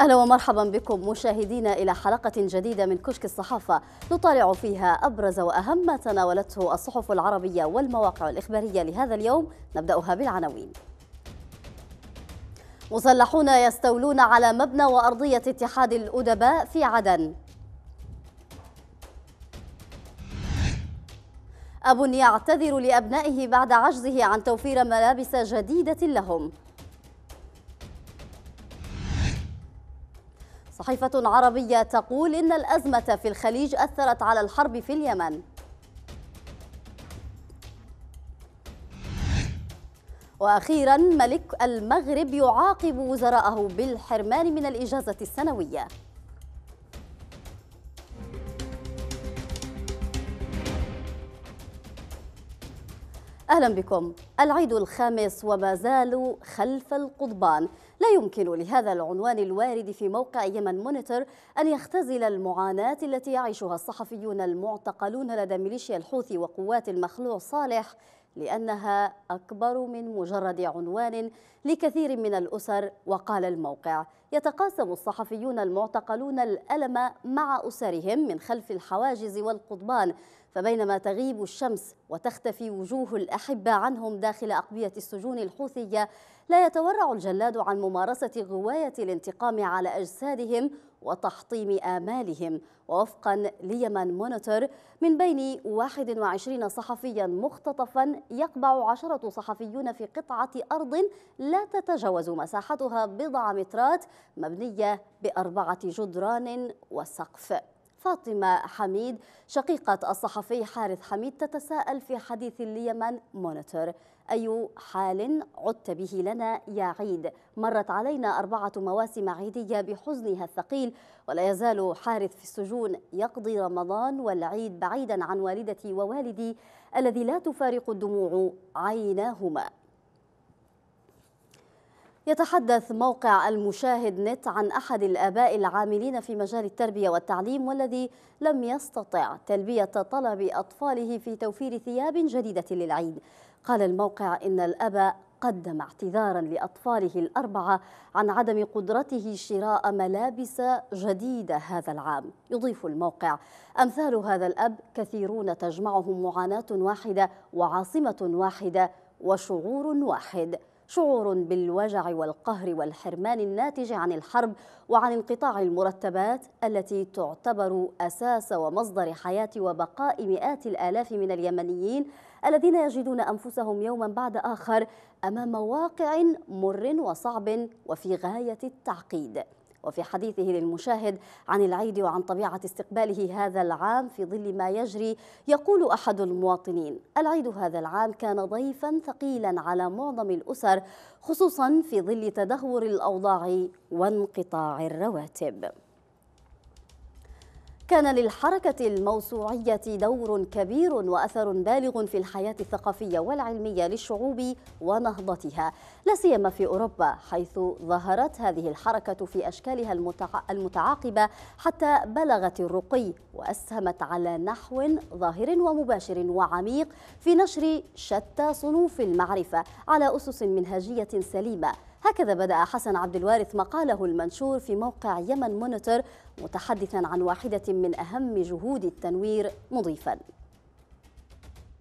أهلا ومرحبا بكم مشاهدينا إلى حلقة جديدة من كشك الصحافة نطالع فيها أبرز وأهم ما تناولته الصحف العربية والمواقع الإخبارية لهذا اليوم نبدأها بالعناوين مسلحون يستولون على مبنى وأرضية اتحاد الأدباء في عدن أب يعتذر لأبنائه بعد عجزه عن توفير ملابس جديدة لهم صحيفة عربية تقول إن الأزمة في الخليج أثرت على الحرب في اليمن وأخيرا ملك المغرب يعاقب وزراءه بالحرمان من الإجازة السنوية أهلا بكم العيد الخامس وما زالوا خلف القضبان لا يمكن لهذا العنوان الوارد في موقع يمن مونيتور أن يختزل المعاناة التي يعيشها الصحفيون المعتقلون لدى ميليشيا الحوثي وقوات المخلوع صالح لأنها أكبر من مجرد عنوان لكثير من الأسر وقال الموقع يتقاسم الصحفيون المعتقلون الألم مع أسرهم من خلف الحواجز والقضبان فبينما تغيب الشمس وتختفي وجوه الأحبة عنهم داخل أقبية السجون الحوثية لا يتورع الجلاد عن ممارسة غواية الانتقام على أجسادهم وتحطيم آمالهم ووفقا ليمن مونيتور من بين 21 صحفيا مختطفا يقبع عشرة صحفيون في قطعة أرض لا تتجاوز مساحتها بضع مترات مبنية بأربعة جدران وسقف فاطمة حميد شقيقة الصحفي حارث حميد تتساءل في حديث اليمن مونيتور أي حال عدت به لنا يا عيد مرت علينا أربعة مواسم عيدية بحزنها الثقيل ولا يزال حارث في السجون يقضي رمضان والعيد بعيدا عن والدتي ووالدي الذي لا تفارق الدموع عيناهما يتحدث موقع المشاهد نت عن أحد الآباء العاملين في مجال التربية والتعليم والذي لم يستطع تلبية طلب أطفاله في توفير ثياب جديدة للعيد قال الموقع إن الأب قدم اعتذارا لأطفاله الأربعة عن عدم قدرته شراء ملابس جديدة هذا العام يضيف الموقع أمثال هذا الأب كثيرون تجمعهم معاناة واحدة وعاصمة واحدة وشعور واحد شعور بالوجع والقهر والحرمان الناتج عن الحرب وعن انقطاع المرتبات التي تعتبر أساس ومصدر حياة وبقاء مئات الآلاف من اليمنيين الذين يجدون أنفسهم يوما بعد آخر أمام واقع مر وصعب وفي غاية التعقيد وفي حديثه للمشاهد عن العيد وعن طبيعة استقباله هذا العام في ظل ما يجري يقول أحد المواطنين العيد هذا العام كان ضيفا ثقيلا على معظم الأسر خصوصا في ظل تدهور الأوضاع وانقطاع الرواتب كان للحركة الموسوعية دور كبير وأثر بالغ في الحياة الثقافية والعلمية للشعوب ونهضتها لا سيما في أوروبا حيث ظهرت هذه الحركة في أشكالها المتعاقبة حتى بلغت الرقي وأسهمت على نحو ظاهر ومباشر وعميق في نشر شتى صنوف المعرفة على أسس منهجية سليمة هكذا بدأ حسن عبد الوارث مقاله المنشور في موقع يمن مونيتور متحدثا عن واحدة من أهم جهود التنوير مضيفا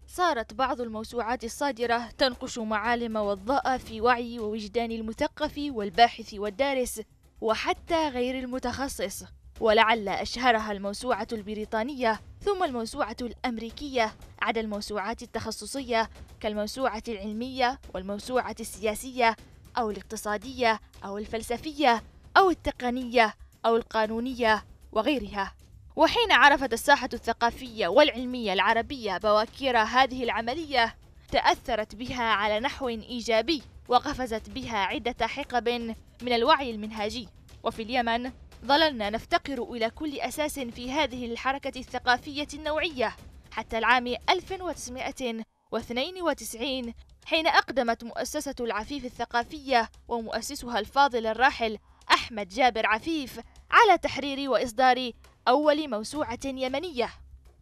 صارت بعض الموسوعات الصادرة تنقش معالم والضاء في وعي ووجدان المثقف والباحث والدارس وحتى غير المتخصص ولعل أشهرها الموسوعة البريطانية ثم الموسوعة الأمريكية عدا الموسوعات التخصصية كالموسوعة العلمية والموسوعة السياسية أو الاقتصادية أو الفلسفية أو التقنية أو القانونية وغيرها وحين عرفت الساحة الثقافية والعلمية العربية بواكير هذه العملية تأثرت بها على نحو إيجابي وقفزت بها عدة حقب من الوعي المنهاجي. وفي اليمن ظللنا نفتقر إلى كل أساس في هذه الحركة الثقافية النوعية حتى العام 1992 حين أقدمت مؤسسة العفيف الثقافية ومؤسسها الفاضل الراحل أحمد جابر عفيف على تحرير وإصدار أول موسوعة يمنية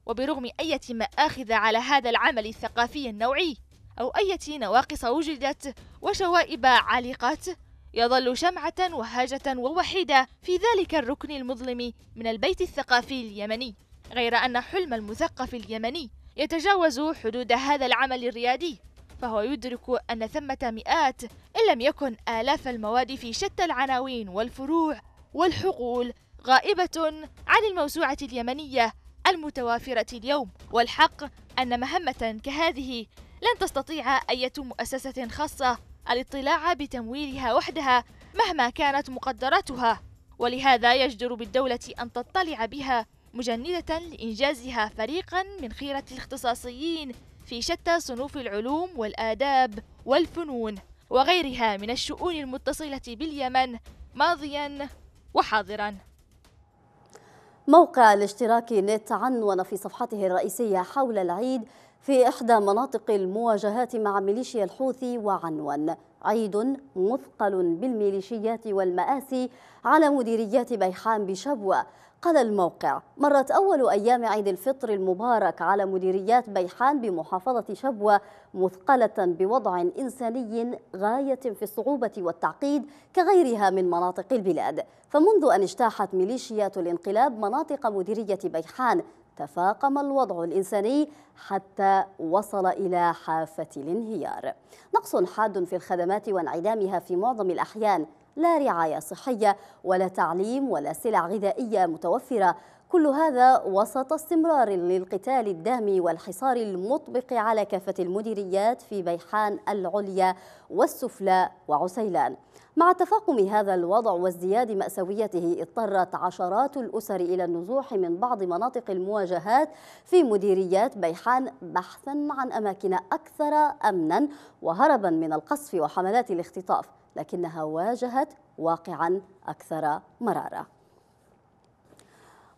وبرغم أية مآخذ على هذا العمل الثقافي النوعي أو أية نواقص وجدت وشوائب عالقت يظل شمعة وهاجة ووحيدة في ذلك الركن المظلم من البيت الثقافي اليمني غير أن حلم المثقف اليمني يتجاوز حدود هذا العمل الريادي فهو يدرك أن ثمة مئات إن لم يكن آلاف المواد في شتى العناوين والفروع والحقول غائبة عن الموسوعة اليمنية المتوافرة اليوم والحق أن مهمة كهذه لن تستطيع أي مؤسسة خاصة الاطلاع بتمويلها وحدها مهما كانت مقدراتها ولهذا يجدر بالدولة أن تطلع بها مجندة لإنجازها فريقا من خيرة الاختصاصيين في شتى صنوف العلوم والآداب والفنون وغيرها من الشؤون المتصلة باليمن ماضيا وحاضرا موقع الاشتراك نت عنون في صفحته الرئيسية حول العيد في إحدى مناطق المواجهات مع ميليشيا الحوثي وعنون عيد مثقل بالميليشيات والمآسي على مديريات بيحان بشبوة قال الموقع مرت أول أيام عيد الفطر المبارك على مديريات بيحان بمحافظة شبوة مثقلة بوضع إنساني غاية في الصعوبة والتعقيد كغيرها من مناطق البلاد فمنذ أن اجتاحت ميليشيات الانقلاب مناطق مديرية بيحان تفاقم الوضع الإنساني حتى وصل إلى حافة الانهيار نقص حاد في الخدمات وانعدامها في معظم الأحيان لا رعاية صحية ولا تعليم ولا سلع غذائية متوفرة كل هذا وسط استمرار للقتال الدامي والحصار المطبق على كافة المديريات في بيحان العليا والسفلى وعسيلان مع تفاقم هذا الوضع وازدياد مأساويته اضطرت عشرات الأسر إلى النزوح من بعض مناطق المواجهات في مديريات بيحان بحثا عن أماكن أكثر أمنا وهربا من القصف وحملات الاختطاف لكنها واجهت واقعا أكثر مرارة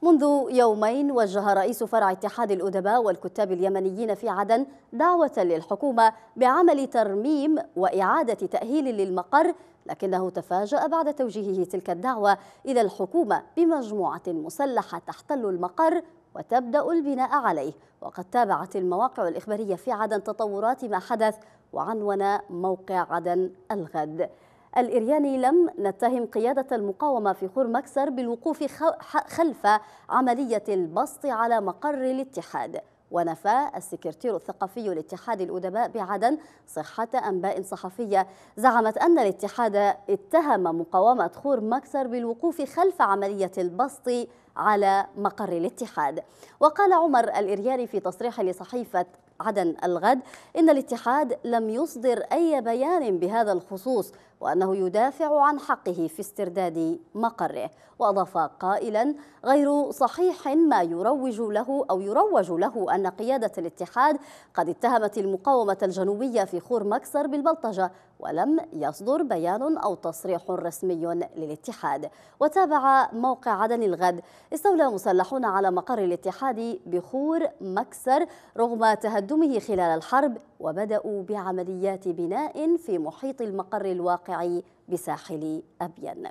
منذ يومين وجه رئيس فرع اتحاد الأدباء والكتاب اليمنيين في عدن دعوة للحكومة بعمل ترميم وإعادة تأهيل للمقر لكنه تفاجأ بعد توجيهه تلك الدعوة إلى الحكومة بمجموعة مسلحة تحتل المقر وتبدأ البناء عليه وقد تابعت المواقع الإخبارية في عدن تطورات ما حدث وعنون موقع عدن الغد الإرياني لم نتهم قيادة المقاومة في خور مكسر بالوقوف خلف عملية البسط على مقر الاتحاد ونفى السكرتير الثقافي لاتحاد الأدباء بعدن صحة أنباء صحفية زعمت أن الاتحاد اتهم مقاومة خور مكسر بالوقوف خلف عملية البسط على مقر الاتحاد وقال عمر الإرياني في تصريح لصحيفة عدن الغد إن الاتحاد لم يصدر أي بيان بهذا الخصوص وأنه يدافع عن حقه في استرداد مقره وأضاف قائلا غير صحيح ما يروج له أو يروج له أن قيادة الاتحاد قد اتهمت المقاومة الجنوبية في خور مكسر بالبلطجة ولم يصدر بيان أو تصريح رسمي للاتحاد وتابع موقع عدن الغد استولى مسلحون على مقر الاتحاد بخور مكسر رغم تهدمه خلال الحرب وبدأوا بعمليات بناء في محيط المقر الواقع بساحل أبين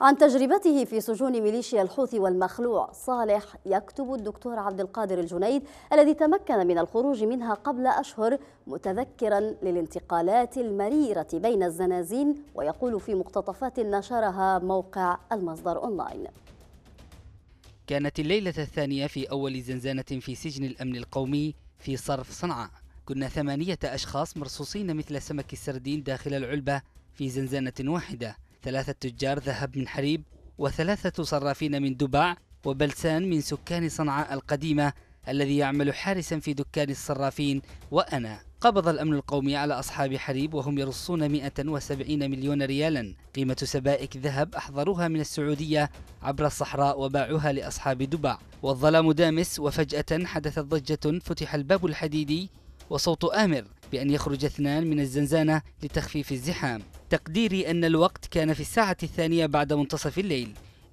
عن تجربته في سجون ميليشيا الحوثي والمخلوع صالح يكتب الدكتور عبد القادر الجنيد الذي تمكن من الخروج منها قبل أشهر متذكرا للانتقالات المريرة بين الزنازين ويقول في مقتطفات نشرها موقع المصدر أونلاين كانت الليلة الثانية في أول زنزانة في سجن الأمن القومي في صرف صنعاء كنا ثمانية أشخاص مرصوصين مثل سمك السردين داخل العلبة في زنزانة واحدة ثلاثة تجار ذهب من حليب وثلاثة صرافين من دباع وبلسان من سكان صنعاء القديمة الذي يعمل حارسا في دكان الصرافين وأنا قبض الأمن القومي على أصحاب حليب وهم يرصون 170 مليون ريالا قيمة سبائك ذهب أحضروها من السعودية عبر الصحراء وباعوها لأصحاب دبع والظلام دامس وفجأة حدثت ضجة فتح الباب الحديدي وصوت آمر بأن يخرج اثنان من الزنزانة لتخفيف الزحام تقديري أن الوقت كان في الساعة الثانية بعد منتصف الليل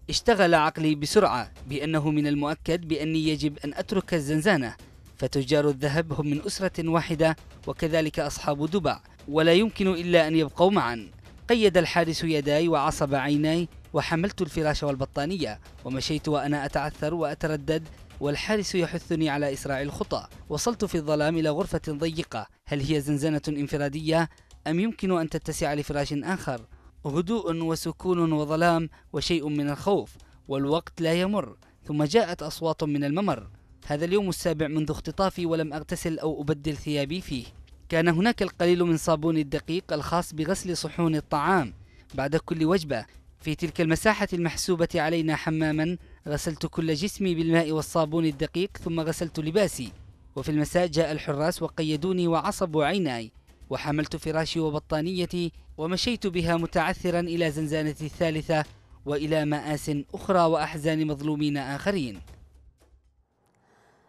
اشتغل عقلي بسرعة بأنه من المؤكد بأني يجب أن أترك الزنزانة فتجار الذهب هم من أسرة واحدة وكذلك أصحاب دبع ولا يمكن إلا أن يبقوا معا قيد الحارس يداي وعصب عيناي وحملت الفراش والبطانية ومشيت وأنا أتعثر وأتردد والحارس يحثني على إسراع الخطى وصلت في الظلام إلى غرفة ضيقة هل هي زنزانة انفرادية أم يمكن أن تتسع لفراش آخر هدوء وسكون وظلام وشيء من الخوف والوقت لا يمر ثم جاءت أصوات من الممر هذا اليوم السابع منذ اختطافي ولم أغتسل أو أبدل ثيابي فيه كان هناك القليل من صابون الدقيق الخاص بغسل صحون الطعام بعد كل وجبة في تلك المساحة المحسوبة علينا حماما غسلت كل جسمي بالماء والصابون الدقيق ثم غسلت لباسي وفي المساء جاء الحراس وقيدوني وعصبوا عيناي وحملت فراشي وبطانيتي ومشيت بها متعثرا إلى زنزانتي الثالثة وإلى مآس أخرى وأحزان مظلومين آخرين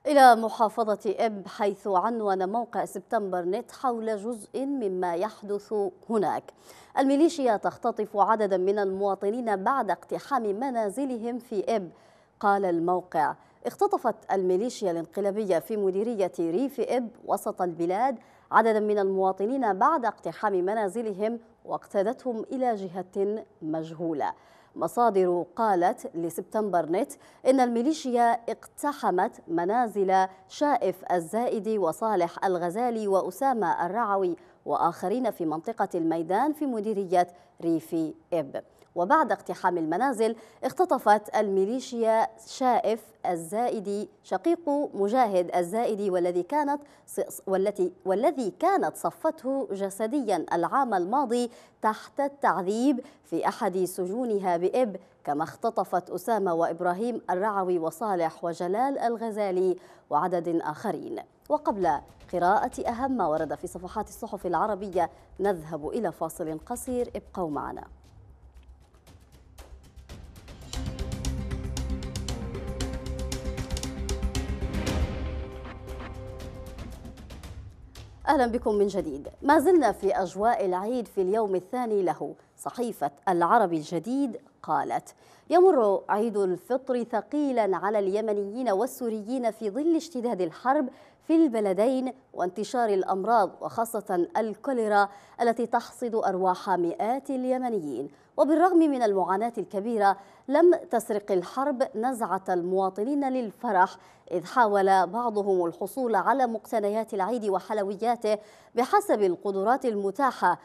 إلى محافظة إب حيث عنون موقع سبتمبر نت حول جزء مما يحدث هناك الميليشيا تختطف عددا من المواطنين بعد اقتحام منازلهم في إب قال الموقع اختطفت الميليشيا الانقلابية في مديرية ريف إب وسط البلاد عددا من المواطنين بعد اقتحام منازلهم واقتادتهم إلى جهة مجهولة مصادر قالت لسبتمبر نت إن الميليشيا اقتحمت منازل شائف الزائدي وصالح الغزالي وأسامة الرعوي وآخرين في منطقة الميدان في مديرية ريفي إب وبعد اقتحام المنازل اختطفت الميليشيا شائف الزائدي شقيق مجاهد الزائدي والذي كانت والتي والذي كانت صفته جسديا العام الماضي تحت التعذيب في احد سجونها بإب كما اختطفت أسامة وإبراهيم الرعوي وصالح وجلال الغزالي وعدد آخرين وقبل قراءة أهم ما ورد في صفحات الصحف العربية نذهب إلى فاصل قصير ابقوا معنا أهلا بكم من جديد ما زلنا في أجواء العيد في اليوم الثاني له صحيفة العرب الجديد قالت يمر عيد الفطر ثقيلا على اليمنيين والسوريين في ظل اشتداد الحرب في البلدين وانتشار الأمراض وخاصة الكوليرا التي تحصد أرواح مئات اليمنيين وبالرغم من المعاناة الكبيرة لم تسرق الحرب نزعة المواطنين للفرح إذ حاول بعضهم الحصول على مقتنيات العيد وحلوياته بحسب القدرات المتاحة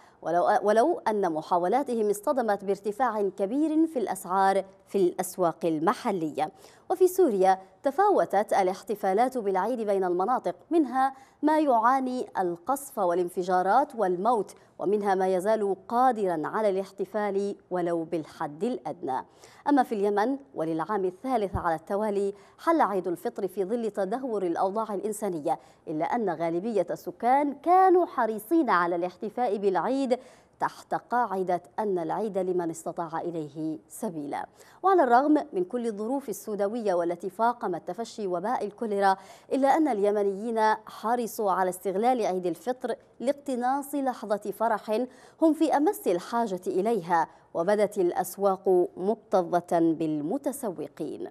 ولو, أن محاولاتهم اصطدمت بارتفاع كبير في الأسعار في الأسواق المحلية وفي سوريا تفاوتت الاحتفالات بالعيد بين المناطق منها ما يعاني القصف والانفجارات والموت ومنها ما يزال قادرا على الاحتفال ولو بالحد الأدنى أما في اليمن وللعام الثالث على التوالي حل عيد الفطر في ظل تدهور الأوضاع الإنسانية إلا أن غالبية السكان كانوا حريصين على الاحتفاء بالعيد تحت قاعدة أن العيد لمن استطاع إليه سبيلا وعلى الرغم من كل الظروف السوداوية والتي فاقمت تفشي وباء الكوليرا إلا أن اليمنيين حرصوا على استغلال عيد الفطر لاقتناص لحظة فرح هم في أمس الحاجة إليها وبدت الأسواق مكتظة بالمتسوقين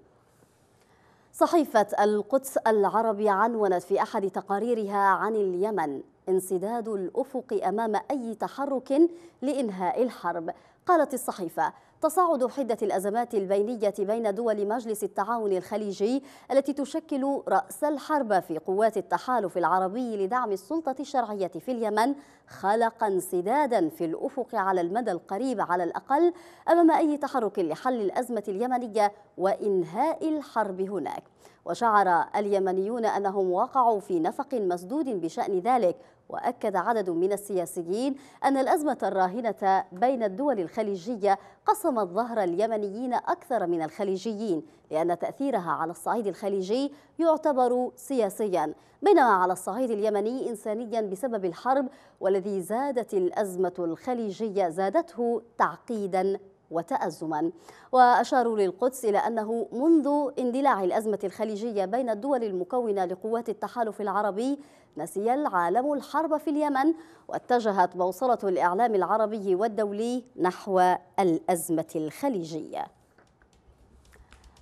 صحيفة القدس العربي عنونت في أحد تقاريرها عن اليمن انسداد الأفق أمام أي تحرك لإنهاء الحرب قالت الصحيفة تصاعد حدة الأزمات البينية بين دول مجلس التعاون الخليجي التي تشكل رأس الحرب في قوات التحالف العربي لدعم السلطة الشرعية في اليمن خلق انسدادا في الأفق على المدى القريب على الأقل أمام أي تحرك لحل الأزمة اليمنية وإنهاء الحرب هناك وشعر اليمنيون أنهم وقعوا في نفق مسدود بشأن ذلك وأكد عدد من السياسيين أن الأزمة الراهنة بين الدول الخليجية قسمت ظهر اليمنيين أكثر من الخليجيين لأن تأثيرها على الصعيد الخليجي يعتبر سياسيا بينما على الصعيد اليمني إنسانيا بسبب الحرب والذي زادت الأزمة الخليجية زادته تعقيدا وتأزما وأشاروا للقدس إلى أنه منذ اندلاع الأزمة الخليجية بين الدول المكونة لقوات التحالف العربي نسي العالم الحرب في اليمن واتجهت بوصلة الإعلام العربي والدولي نحو الأزمة الخليجية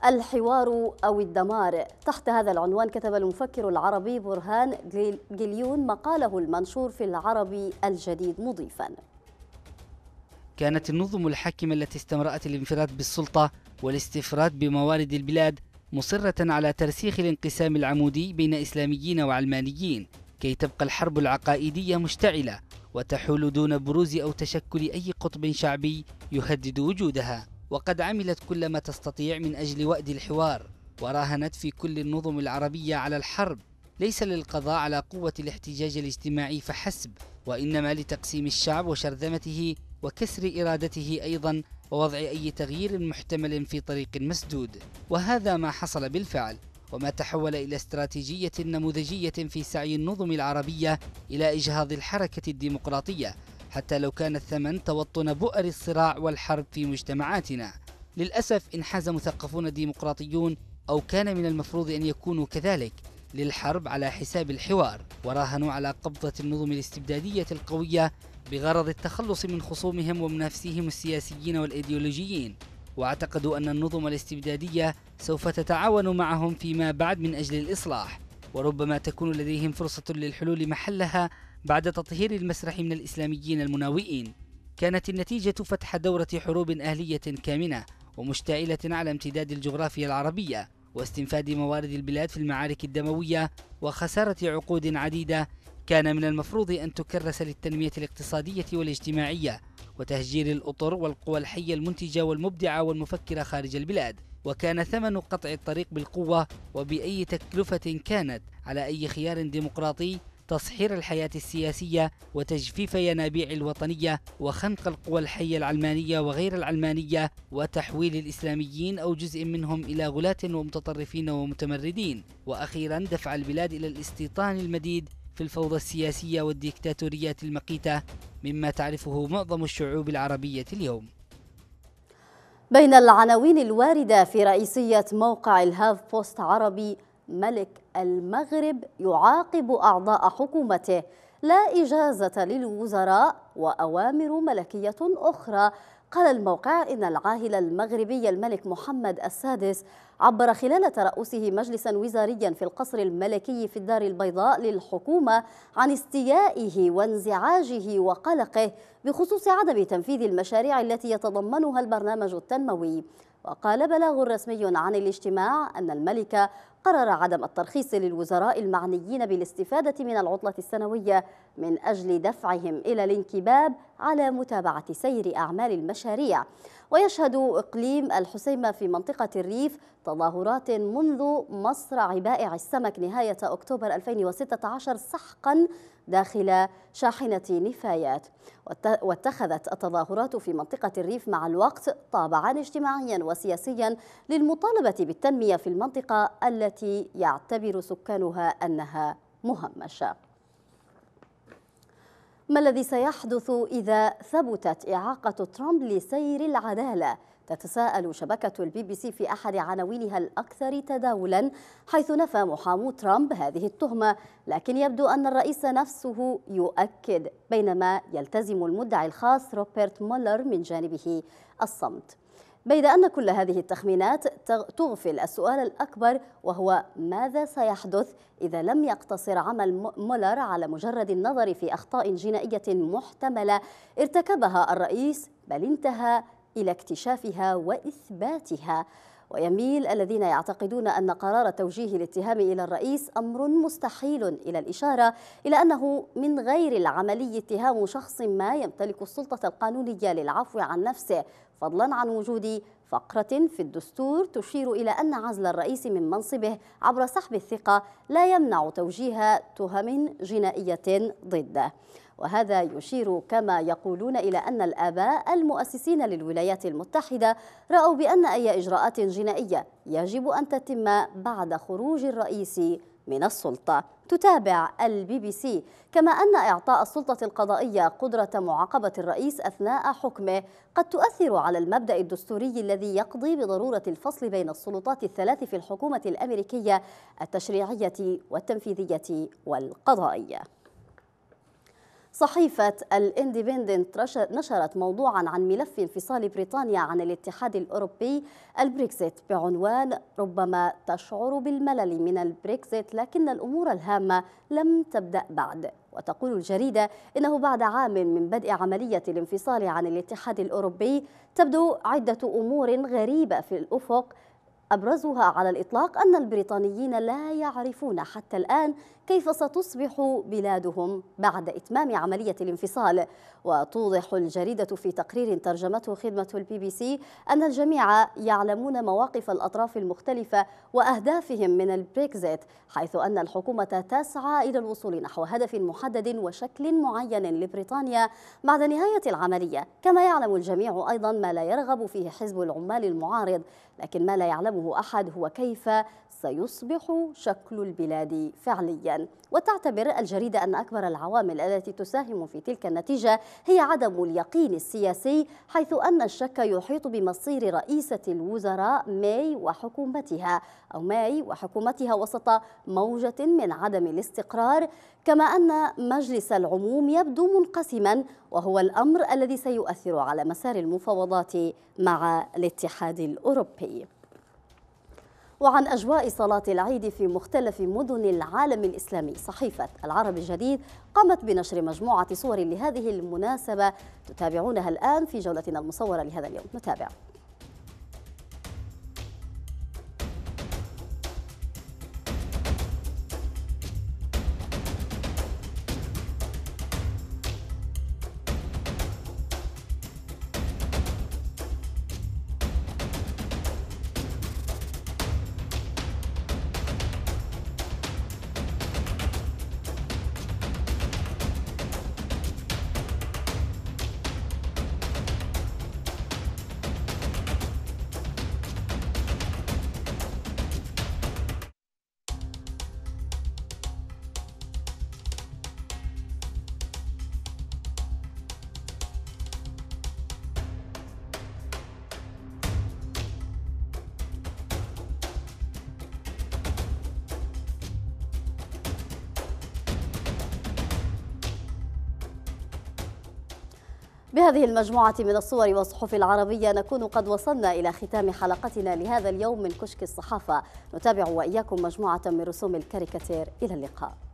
الحوار أو الدمار تحت هذا العنوان كتب المفكر العربي برهان جليون مقاله المنشور في العربي الجديد مضيفاً كانت النظم الحاكمة التي استمرأت الانفراد بالسلطة والاستفراد بموارد البلاد مصرة على ترسيخ الانقسام العمودي بين إسلاميين وعلمانيين كي تبقى الحرب العقائدية مشتعلة وتحول دون بروز أو تشكل أي قطب شعبي يهدد وجودها وقد عملت كل ما تستطيع من أجل وأد الحوار وراهنت في كل النظم العربية على الحرب ليس للقضاء على قوة الاحتجاج الاجتماعي فحسب وإنما لتقسيم الشعب وشرذمته وكسر إرادته أيضا ووضع أي تغيير محتمل في طريق مسدود وهذا ما حصل بالفعل وما تحول إلى استراتيجية نموذجية في سعي النظم العربية إلى إجهاض الحركة الديمقراطية حتى لو كان الثمن توطن بؤر الصراع والحرب في مجتمعاتنا للأسف انحاز مثقفون ديمقراطيون أو كان من المفروض أن يكونوا كذلك للحرب على حساب الحوار وراهنوا على قبضة النظم الاستبدادية القوية بغرض التخلص من خصومهم ومنافسيهم السياسيين والإيديولوجيين واعتقدوا أن النظم الاستبدادية سوف تتعاون معهم فيما بعد من أجل الإصلاح وربما تكون لديهم فرصة للحلول محلها بعد تطهير المسرح من الإسلاميين المناوئين كانت النتيجة فتح دورة حروب أهلية كامنة ومشتعلة على امتداد الجغرافيا العربية واستنفاد موارد البلاد في المعارك الدموية وخسارة عقود عديدة كان من المفروض أن تكرس للتنمية الاقتصادية والاجتماعية وتهجير الأطر والقوى الحية المنتجة والمبدعة والمفكرة خارج البلاد وكان ثمن قطع الطريق بالقوة وبأي تكلفة كانت على أي خيار ديمقراطي تصحير الحياة السياسية وتجفيف ينابيع الوطنية وخنق القوى الحية العلمانية وغير العلمانية وتحويل الإسلاميين أو جزء منهم إلى غلاة ومتطرفين ومتمردين وأخيرا دفع البلاد إلى الاستيطان المديد في الفوضى السياسية والديكتاتوريات المقيتة مما تعرفه معظم الشعوب العربية اليوم بين العناوين الواردة في رئيسية موقع الهاف بوست عربي ملك المغرب يعاقب أعضاء حكومته لا إجازة للوزراء وأوامر ملكية أخرى قال الموقع إن العاهل المغربي الملك محمد السادس عبر خلال ترأسه مجلسا وزاريا في القصر الملكي في الدار البيضاء للحكومة عن استيائه وانزعاجه وقلقه بخصوص عدم تنفيذ المشاريع التي يتضمنها البرنامج التنموي وقال بلاغ رسمي عن الاجتماع أن الملك قرر عدم الترخيص للوزراء المعنيين بالاستفادة من العطلة السنوية من أجل دفعهم إلى الانكباب على متابعة سير أعمال المشاريع ويشهد إقليم الحسيمة في منطقة الريف تظاهرات منذ مصرع بائع السمك نهاية أكتوبر 2016 سحقاً داخل شاحنة نفايات واتخذت التظاهرات في منطقة الريف مع الوقت طابعا اجتماعيا وسياسيا للمطالبة بالتنمية في المنطقة التي يعتبر سكانها أنها مهمشه ما الذي سيحدث إذا ثبتت إعاقة ترامب لسير العدالة تتساءل شبكة البي بي سي في أحد عناوينها الأكثر تداولا حيث نفى محامو ترامب هذه التهمة لكن يبدو أن الرئيس نفسه يؤكد بينما يلتزم المدعي الخاص روبرت مولر من جانبه الصمت بيد أن كل هذه التخمينات تغفل السؤال الأكبر وهو ماذا سيحدث إذا لم يقتصر عمل مولر على مجرد النظر في أخطاء جنائية محتملة ارتكبها الرئيس بل انتهى إلى اكتشافها وإثباتها ويميل الذين يعتقدون أن قرار توجيه الاتهام إلى الرئيس أمر مستحيل إلى الإشارة إلى أنه من غير العملي اتهام شخص ما يمتلك السلطة القانونية للعفو عن نفسه فضلا عن وجود فقرة في الدستور تشير إلى أن عزل الرئيس من منصبه عبر سحب الثقة لا يمنع توجيه تهم جنائية ضده وهذا يشير كما يقولون إلى أن الآباء المؤسسين للولايات المتحدة رأوا بأن أي إجراءات جنائية يجب أن تتم بعد خروج الرئيس من السلطة تتابع البي بي سي كما أن إعطاء السلطة القضائية قدرة معاقبة الرئيس أثناء حكمه قد تؤثر على المبدأ الدستوري الذي يقضي بضرورة الفصل بين السلطات الثلاث في الحكومة الأمريكية التشريعية والتنفيذية والقضائية صحيفة الاندبندنت نشرت موضوعا عن ملف انفصال بريطانيا عن الاتحاد الأوروبي البريكزيت بعنوان ربما تشعر بالملل من البريكزيت لكن الأمور الهامة لم تبدأ بعد وتقول الجريدة إنه بعد عام من بدء عملية الانفصال عن الاتحاد الأوروبي تبدو عدة أمور غريبة في الأفق أبرزها على الإطلاق أن البريطانيين لا يعرفون حتى الآن كيف ستصبح بلادهم بعد إتمام عملية الانفصال وتوضح الجريدة في تقرير ترجمته خدمة البي بي سي أن الجميع يعلمون مواقف الأطراف المختلفة وأهدافهم من البريكزيت حيث أن الحكومة تسعى إلى الوصول نحو هدف محدد وشكل معين لبريطانيا بعد نهاية العملية كما يعلم الجميع أيضا ما لا يرغب فيه حزب العمال المعارض لكن ما لا يعلمه أحد هو كيف سيصبح شكل البلاد فعليا وتعتبر الجريدة أن أكبر العوامل التي تساهم في تلك النتيجة هي عدم اليقين السياسي حيث أن الشك يحيط بمصير رئيسة الوزراء ماي وحكومتها أو ماي وحكومتها وسط موجة من عدم الاستقرار كما أن مجلس العموم يبدو منقسما وهو الأمر الذي سيؤثر على مسار المفاوضات مع الاتحاد الأوروبي وعن أجواء صلاة العيد في مختلف مدن العالم الإسلامي صحيفة العرب الجديد قامت بنشر مجموعة صور لهذه المناسبة تتابعونها الآن في جولتنا المصورة لهذا اليوم نتابع بهذه المجموعة من الصور والصحف العربية نكون قد وصلنا إلى ختام حلقتنا لهذا اليوم من كشك الصحافة نتابع وإياكم مجموعة من رسوم الكاريكاتير إلى اللقاء